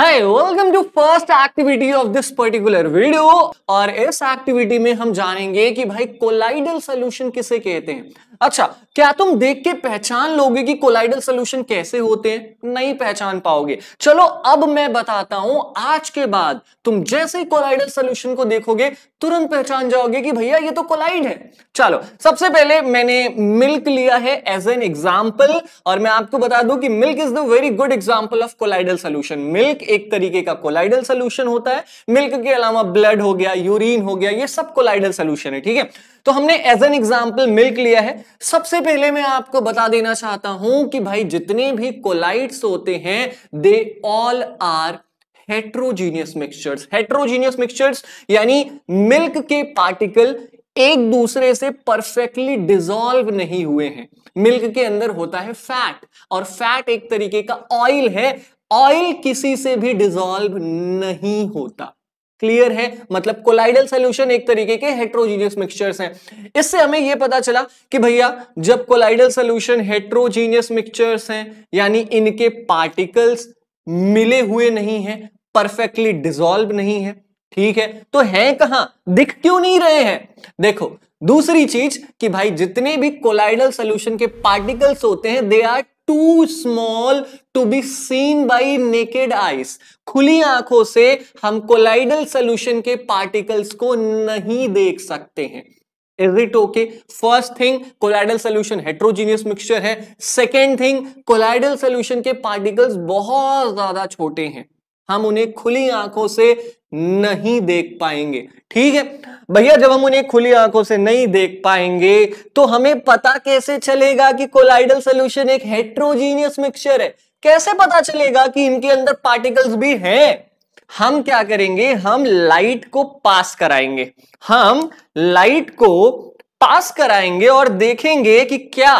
hi welcome to first activity of this particular video और इस activity में हम जानेंगे कि भाई कोलाइडल सोल्यूशन किसे कहते हैं अच्छा क्या तुम देख के पहचान लोगे कि कोलाइडल सोल्यूशन कैसे होते हैं नहीं पहचान पाओगे चलो अब मैं बताता हूं आज के बाद तुम जैसे ही कोलाइडल सोल्यूशन को देखोगे तुरंत पहचान जाओगे कि भैया ये तो कोलाइड है चलो सबसे पहले मैंने मिल्क लिया है एज एन एग्जाम्पल और मैं आपको बता दूं कि milk is the very good example of colloidal solution milk एक तरीके का कोलाइडल सोल्यूशन होता है मिल्क के अलावा ब्लड हो गया यूरिन हो गया ये सब कोलाइडल सोल्यूशन है ठीक है तो हमने एज एन एग्जाम्पल मिल्क लिया है सबसे पहले मैं आपको बता देना चाहता हूं कि भाई जितने भी कोलाइट्स होते हैं they all are heterogeneous mixtures heterogeneous mixtures यानी मिल्क के पार्टिकल एक दूसरे से परफेक्टली डिजोल्व नहीं हुए हैं मिल्क के अंदर होता है फैट और फैट एक तरीके का ऑयल है ऑयल किसी से भी डिजोल्व नहीं होता क्लियर है मतलब कोलाइडल सोल्यूशन एक तरीके के हेट्रोजीनियस मिक्सचर्स हैं इससे हमें यह पता चला कि भैया जब कोलाइडल सोल्यूशन हेट्रोजीनियस मिक्सचर्स हैं यानी इनके पार्टिकल्स मिले हुए नहीं हैं परफेक्टली डिजोल्व नहीं है ठीक है तो हैं कहां दिख क्यों नहीं रहे हैं देखो दूसरी चीज कि भाई जितने भी कोलाइडल सोल्यूशन के पार्टिकल्स होते हैं they are too small to be seen by naked eyes खुली आंखों से हम कोलाइडल सोल्यूशन के पार्टिकल्स को नहीं देख सकते हैं is it okay first thing colloidal solution heterogeneous mixture है सेकेंड थिंग कोलाइडल सोल्यूशन के पार्टिकल्स बहुत ज्यादा छोटे हैं हम उन्हें खुली आंखों से नहीं देख पाएंगे ठीक है भैया जब हम उन्हें खुली आंखों से नहीं देख पाएंगे तो हमें पता कैसे चलेगा कि कोलाइडल सोल्यूशन एक हेट्रोजीनियस मिक्सचर है कैसे पता चलेगा कि इनके अंदर पार्टिकल्स भी हैं हम क्या करेंगे हम लाइट को पास कराएंगे हम लाइट को पास कराएंगे और देखेंगे कि क्या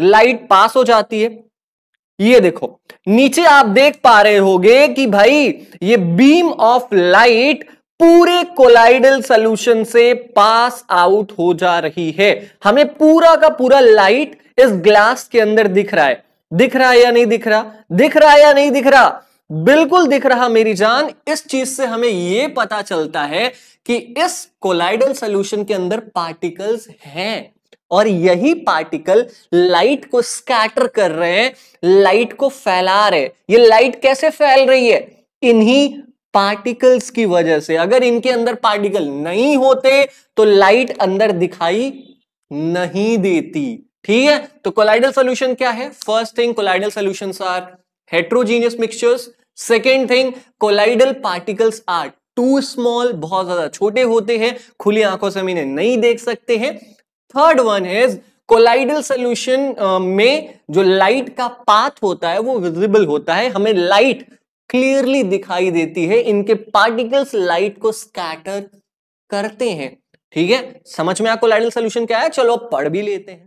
लाइट पास हो जाती है ये देखो नीचे आप देख पा रहे होगे कि भाई ये बीम ऑफ लाइट पूरे कोलाइडल सोल्यूशन से पास आउट हो जा रही है हमें पूरा का पूरा लाइट इस ग्लास के अंदर दिख रहा है दिख रहा है या नहीं दिख रहा दिख रहा है या नहीं दिख रहा बिल्कुल दिख रहा मेरी जान इस चीज से हमें यह पता चलता है कि इस कोलाइडल सोल्यूशन के अंदर पार्टिकल्स हैं और यही पार्टिकल लाइट को स्कैटर कर रहे हैं लाइट को फैला रहे ये लाइट कैसे फैल रही है इन्हीं पार्टिकल्स की वजह से अगर इनके अंदर पार्टिकल नहीं होते तो लाइट अंदर दिखाई नहीं देती ठीक है तो कोलाइडल सोल्यूशन क्या है first thing colloidal solution are heterogeneous mixtures second thing colloidal particles are too small बहुत ज्यादा छोटे होते हैं खुली आंखों से हम इन्हें नहीं देख सकते हैं third one is colloidal solution में जो लाइट का पाथ होता है वो विजिबल होता है हमें लाइट क्लियरली दिखाई देती है इनके पार्टिकल्स लाइट को स्कैटर करते हैं ठीक है समझ में आपको लाइडल सोल्यूशन क्या है चलो पढ़ भी लेते हैं